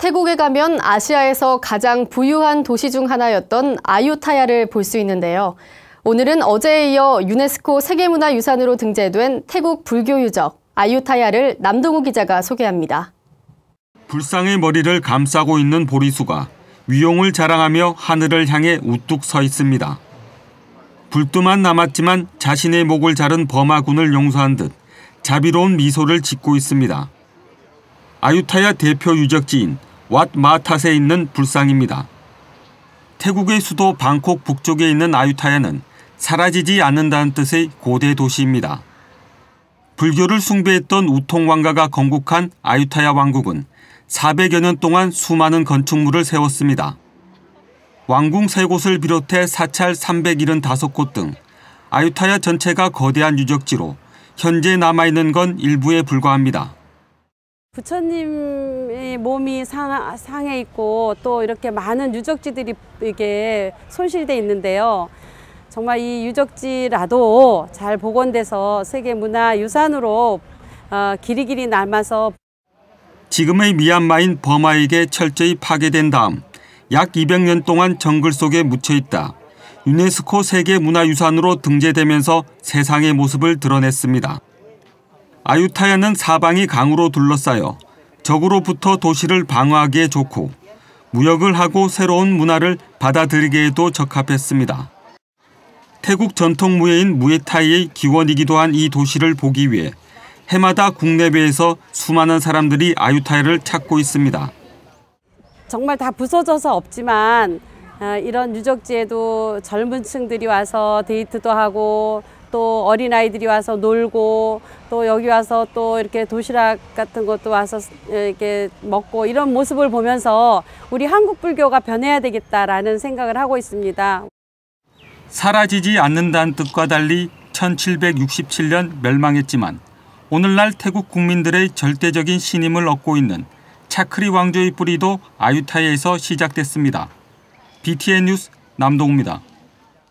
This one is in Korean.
태국에 가면 아시아에서 가장 부유한 도시 중 하나였던 아유타야를 볼 수 있는데요. 오늘은 어제에 이어 유네스코 세계문화유산으로 등재된 태국 불교 유적 아유타야를 남동우 기자가 소개합니다. 불상의 머리를 감싸고 있는 보리수가 위용을 자랑하며 하늘을 향해 우뚝 서 있습니다. 불두만 남았지만 자신의 목을 자른 범아군을 용서한 듯 자비로운 미소를 짓고 있습니다. 아유타야 대표 유적지인 왓 마탓에 있는 불상입니다. 태국의 수도 방콕 북쪽에 있는 아유타야는 사라지지 않는다는 뜻의 고대 도시입니다. 불교를 숭배했던 우통 왕가가 건국한 아유타야 왕국은 400여 년 동안 수많은 건축물을 세웠습니다. 왕궁 3곳을 비롯해 사찰 375곳 등 아유타야 전체가 거대한 유적지로 현재 남아있는 건 일부에 불과합니다. 부처님의 몸이 상, 상해 있고 또 이렇게 많은 유적지들이 이게 손실돼 있는데요. 정말 이 유적지라도 잘 복원돼서 세계문화유산으로 어, 길이길이 남아서 지금의 미얀마인 버마에게 철저히 파괴된 다음 약 200년 동안 정글 속에 묻혀 있다. 유네스코 세계문화유산으로 등재되면서 세상의 모습을 드러냈습니다. 아유타야는 사방이 강으로 둘러싸여 적으로부터 도시를 방어하기에 좋고 무역을 하고 새로운 문화를 받아들이기에도 적합했습니다. 태국 전통 무예인 무예타이의 기원이기도 한 이 도시를 보기 위해 해마다 국내외에서 수많은 사람들이 아유타이를 찾고 있습니다. 정말 다 부서져서 없지만 어, 이런 유적지에도 젊은 층들이 와서 데이트도 하고 또 어린아이들이 와서 놀고 또 여기 와서 또 이렇게 도시락 같은 것도 와서 이렇게 먹고 이런 모습을 보면서 우리 한국 불교가 변해야 되겠다라는 생각을 하고 있습니다. 사라지지 않는다는 뜻과 달리 1767년 멸망했지만 오늘날 태국 국민들의 절대적인 신임을 얻고 있는 차크리 왕조의 뿌리도 아유타이에서 시작됐습니다. BTN 뉴스 남동우입니다.